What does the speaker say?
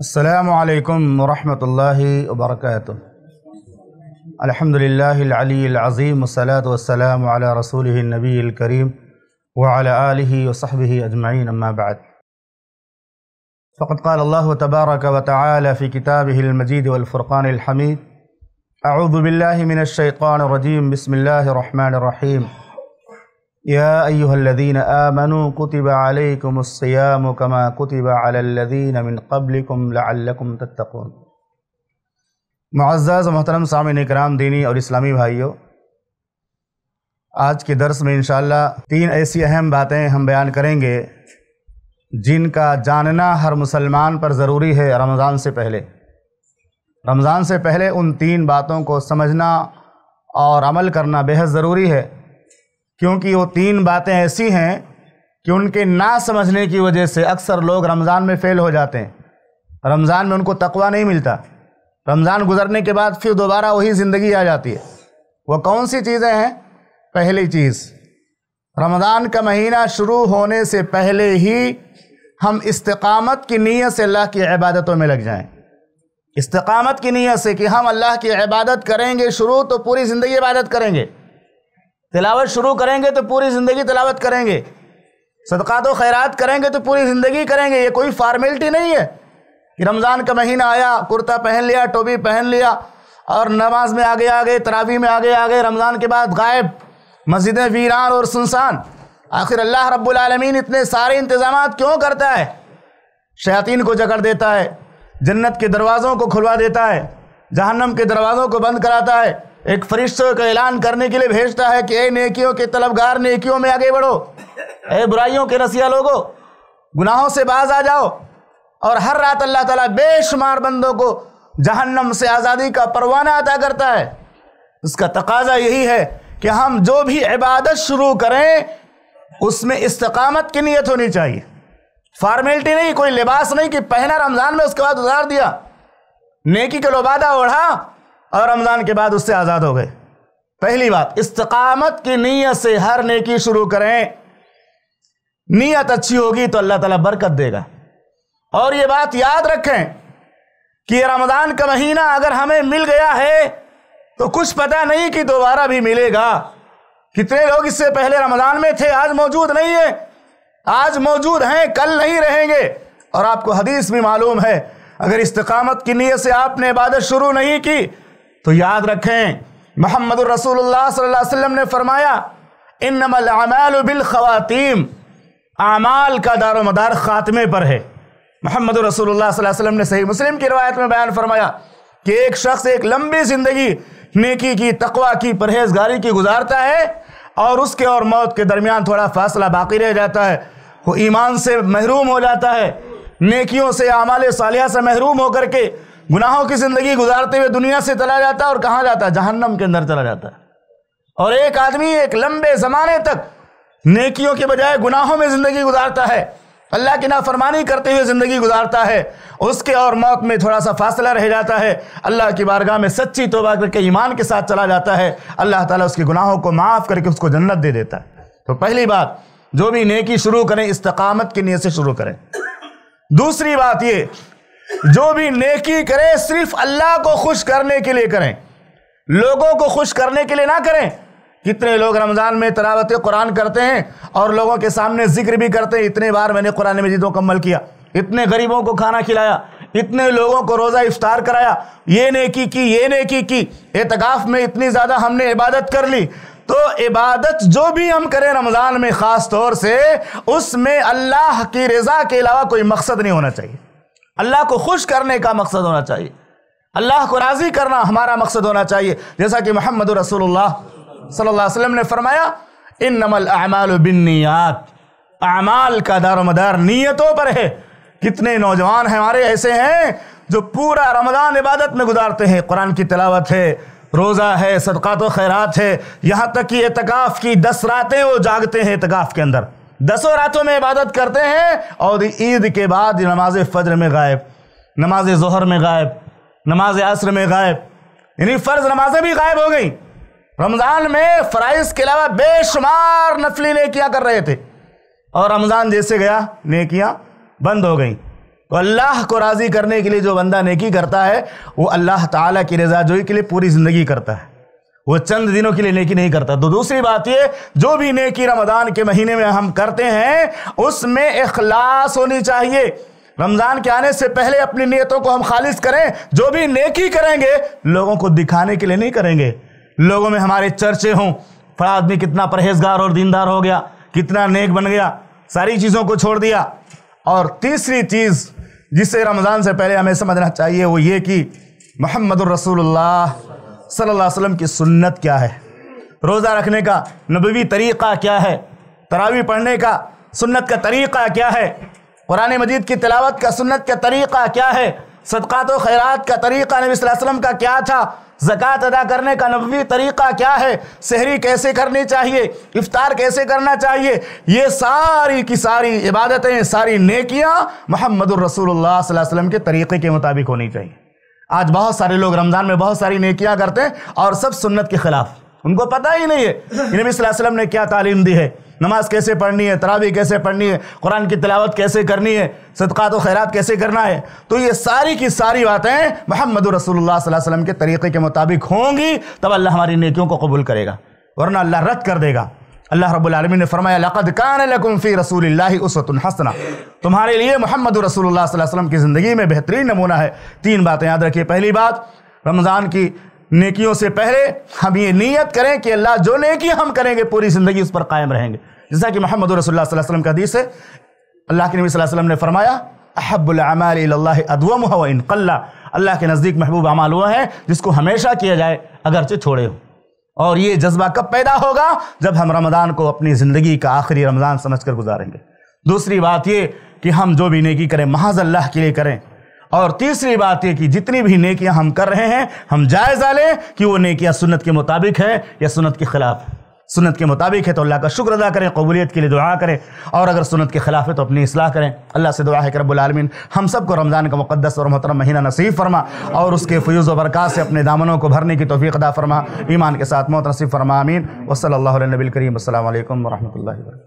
السلام عليكم ورحمة الله وبركاته الحمد لله العلي العظيم والصلاة والسلام على رسوله النبي الكريم وعلى آله وصحبه أجمعين أما بعد فقد قال الله تبارك وتعالى في كتابه المجيد والفرقان الحميد أعوذ بالله من الشيطان الرجيم بسم الله الرحمن الرحيم يا أيها الذين آمنوا كتب عليكم الصيام كما كتب على الذين من قبلكم لعلكم تتقون معزز محترم सामिन कराम दीनी और इस्लामी भाइयों आज के दर्स में इंशाल्लाह तीन ऐसी अहम बातें हम बयान करेंगे जिनका जानना हर मुसलमान पर ज़रूरी है रमज़ान से पहले रमज़ान से पहले उन तीन बातों को समझना और अमल करना बेहद ज़रूरी है क्योंकि वो तीन बातें ऐसी हैं कि उनके ना समझने की वजह से अक्सर लोग रमज़ान में फ़ेल हो जाते हैं रमज़ान में उनको तकवा नहीं मिलता रमज़ान गुजरने के बाद फिर दोबारा वही ज़िंदगी आ जाती है वो कौन सी चीज़ें हैं पहली चीज़ रमज़ान का महीना शुरू होने से पहले ही हम इस्तकामत की नीयत से अल्लाह की इबादतों में लग जाएं इस्तकामत की नीयत से कि हम अल्लाह की इबादत करेंगे शुरू तो पूरी ज़िंदगी इबादत करेंगे तिलावत शुरू करेंगे तो पूरी ज़िंदगी तिलावत करेंगे सदक़ात व खैरात करेंगे तो पूरी ज़िंदगी करेंगे ये कोई फार्मेलिटी नहीं है कि रमज़ान का महीना आया कुर्ता पहन लिया टोपी पहन लिया और नमाज में आगे आ गए तरावी में आगे आ गए रमज़ान के बाद गायब मस्जिदें वीरान और सुनसान आखिर अल्लाह रब्बुलमीन इतने सारे इंतज़ाम क्यों करता है शयातीन को जकड़ देता है जन्नत के दरवाज़ों को खुलवा देता है जहन्नम के दरवाज़ों को बंद कराता है एक फरिश्ते का ऐलान करने के लिए भेजता है कि ए नेकियों के तलबगार नेकियों में आगे बढ़ो ए बुराइयों के रसिया लोगो गुनाहों से बाज आ जाओ और हर रात अल्लाह ताला बेशुमार बंदों को जहन्नम से आज़ादी का परवाना अदा करता है उसका तकाजा यही है कि हम जो भी इबादत शुरू करें उसमें इस्तकामत की नीयत होनी चाहिए फॉर्मेलिटी नहीं कोई लिबास नहीं कि पहना रमज़ान में उसके बाद उतार दिया नेकी के लोबादा ओढ़ा और रमज़ान के बाद उससे आज़ाद हो गए पहली बात इस्तकामत की नीयत से हर नेकी शुरू करें नीयत अच्छी होगी तो अल्लाह ताला बरकत देगा और ये बात याद रखें कि रमज़ान का महीना अगर हमें मिल गया है तो कुछ पता नहीं कि दोबारा भी मिलेगा कितने लोग इससे पहले रमज़ान में थे आज मौजूद नहीं है आज मौजूद हैं कल नहीं रहेंगे और आपको हदीस भी मालूम है अगर इस्तकामत की नीयत से आपने इबादत शुरू नहीं की तो याद रखें मोहम्मद रसूलुल्लाह ने फरमाया इन नमल बिल का दारो मदार ख़ात्मे पर है मोहम्मद रसूलुल्लाह ने सही मुस्लिम की रवायत में बयान फरमाया कि एक शख्स एक लंबी ज़िंदगी नेकी की तकवा की परहेजगारी की गुजारता है और उसके और मौत के दरमियान थोड़ा फासला बाकी रह जाता है वो ईमान से महरूम हो जाता है नेकियों से आमाल सालिया से महरूम होकर के गुनाहों की ज़िंदगी गुजारते हुए दुनिया से चला जाता है और कहाँ जाता है जहन्नम के अंदर चला जाता है और एक आदमी एक लंबे ज़माने तक नेकियों के बजाय गुनाहों में ज़िंदगी गुजारता है अल्लाह की नाफरमानी करते हुए ज़िंदगी गुजारता है उसके और मौत में थोड़ा सा फासला रह जाता है अल्लाह की बारगाह में सच्ची तोबा करके ईमान के साथ चला जाता है अल्लाह ताला उसके गुनाहों को माफ़ करके उसको जन्नत दे देता है तो पहली बात जो भी नेकी शुरू करें इस्तकामत की नीयत से शुरू करें दूसरी बात ये जो भी नेकी करें सिर्फ अल्लाह को खुश करने के लिए करें लोगों को खुश करने के लिए ना करें कितने लोग रमज़ान में तलावत कुरान करते हैं और लोगों के सामने जिक्र भी करते हैं इतने बार मैंने कुरान मजीद मुकम्मल किया इतने गरीबों को खाना खिलाया इतने लोगों को रोज़ा इफ्तार कराया ये नेकी की ये नेकी की एतकाफ़ में इतनी ज़्यादा हमने इबादत कर ली तो इबादत जो भी हम करें रमज़ान में ख़ास तौर से उसमें अल्लाह की रज़ा के अलावा कोई मकसद नहीं होना चाहिए अल्लाह को खुश करने का मकसद होना चाहिए अल्लाह को राज़ी करना हमारा मकसद होना चाहिए जैसा कि मोहम्मद रसोल्ला सल्ला ने फरमाया इन नमल अमाल नियात अमाल का मदार नीयतों पर है कितने नौजवान हमारे ऐसे हैं जो पूरा रमज़ान इबादत में गुजारते हैं कुरान की तलावत है रोज़ा है सदक़ात खैरात है यहाँ तक कि एतकाफ़ की दस रातें वो जागते हैं एतकाफ़ के अंदर दसों रातों में इबादत करते हैं और ईद के बाद नमाज फजर में गायब नमाज जहर में गायब नमाज असर में गायब यानी फ़र्ज नमाजें भी गायब हो गई रमज़ान में फ़राइज़ के अलावा बेशुमार नफली नेकियां कर रहे थे और रमज़ान जैसे गया नेकियां बंद हो गई तो अल्लाह को राज़ी करने के लिए जो बंदा नेकी करता है वो अल्लाह ताला की रजाजोई के लिए पूरी ज़िंदगी करता है वो चंद दिनों के लिए नेकी नहीं करता तो दूसरी बात ये जो भी नेकी रमज़ान के महीने में हम करते हैं उसमें इखलास होनी चाहिए रमज़ान के आने से पहले अपनी नीयतों को हम खालिज करें जो भी नेकी करेंगे लोगों को दिखाने के लिए नहीं करेंगे लोगों में हमारे चर्चे हों फला आदमी कितना परहेजगार और दीनदार हो गया कितना नेक बन गया सारी चीज़ों को छोड़ दिया और तीसरी चीज़ जिसे रमज़ान से पहले हमें समझना चाहिए वो ये कि मोहम्मद रसूलुल्लाह सल्लल्लाहु अलैहि वसल्लम की सुन्नत क्या है रोज़ा रखने का नबवी तरीक़ा क्या है तरावी पढ़ने का सुन्नत का तरीक़ा क्या है कुरान मजीद की तिलावत का सुन्नत का तरीक़ा क्या है सदक़ात खैरात का तरीक़ा नबी वसल्लम का क्या था ज़क़़त अदा करने का नबी तरीक़ा क्या है शहरी कैसे करनी चाहिए इफ़ार कैसे करना चाहिए ये सारी की सारी इबादतें सारी नेकियाँ मोहम्मद रसूल वसम के तरीक़े के मुताबिक होनी चाहिए आज बहुत सारे लोग रमज़ान में बहुत सारी नेकियां करते हैं और सब सुन्नत के ख़िलाफ उनको पता ही नहीं है नबी वसल्लम ने क्या तालीम दी है नमाज कैसे पढ़नी है तरावी कैसे पढ़नी है कुरान की तिलावत कैसे करनी है सदक़ात व खैरात कैसे करना है तो ये सारी की सारी बातें मोहम्मद रसोल्ला वसम के तरीक़े के मुताबिक होंगी तब अल्लाह हमारी नेकियों को कबूल करेगा वरना अल्लाह रद्द कर देगा अल्लाह रबालमी ने फरमाया लक़द कान लकुम फ़ी रसूल उसवतुन हसना तुम्हारे लिए मोहम्मद रसूल वसल्लम की ज़िंदगी में बेहतरीन नमूना है तीन बातें याद रखिए पहली बात रमज़ान की नेकियों से पहले हम ये नीयत करें कि अल्लाह जो नेकी हम करेंगे पूरी ज़िंदगी उस पर कायम रहेंगे जैसा कि मोहम्मद रसोल्ला वसल्लम का हदीस है अल्लाह के नबी वसल्लम ने फरमाया अहबुलमाल अदवम इन कल्ला अल्लाह के नज़दीक महबूब अमाल हुआ है जिसको हमेशा किया जाए अगरचे छोड़े हों और ये जज्बा कब पैदा होगा जब हम रमज़ान को अपनी ज़िंदगी का आखिरी रमज़ान समझ कर गुजारेंगे दूसरी बात ये कि हम जो भी नेकी करें महाज अल्लाह के लिए करें और तीसरी बात यह कि जितनी भी नेकियां हम कर रहे हैं हम जायज़ा लें कि वो नेकियां सुन्नत के मुताबिक है या सुन्नत के ख़िलाफ़ है सुनत के मुताबिक है तो अल्लाह का शुक्र अदा करें कबूलियत के लिए दुआ करें और अगर सुनत के खिलाफ है तो अपनी असलाह करें अल्लाह से दुआ है कि रबालमीन हम सबको रमज़ान का मुकदस और मोहतरम महीना नसीब फरमा और उसके फ्यूज़ बरक़ात से अपने दामनों को भरने की तोफ़ी अदा फरमा ईमान के साथ मोहत नसीब फरमा आमीन वसल नबी करीम असल वरहमल वर्क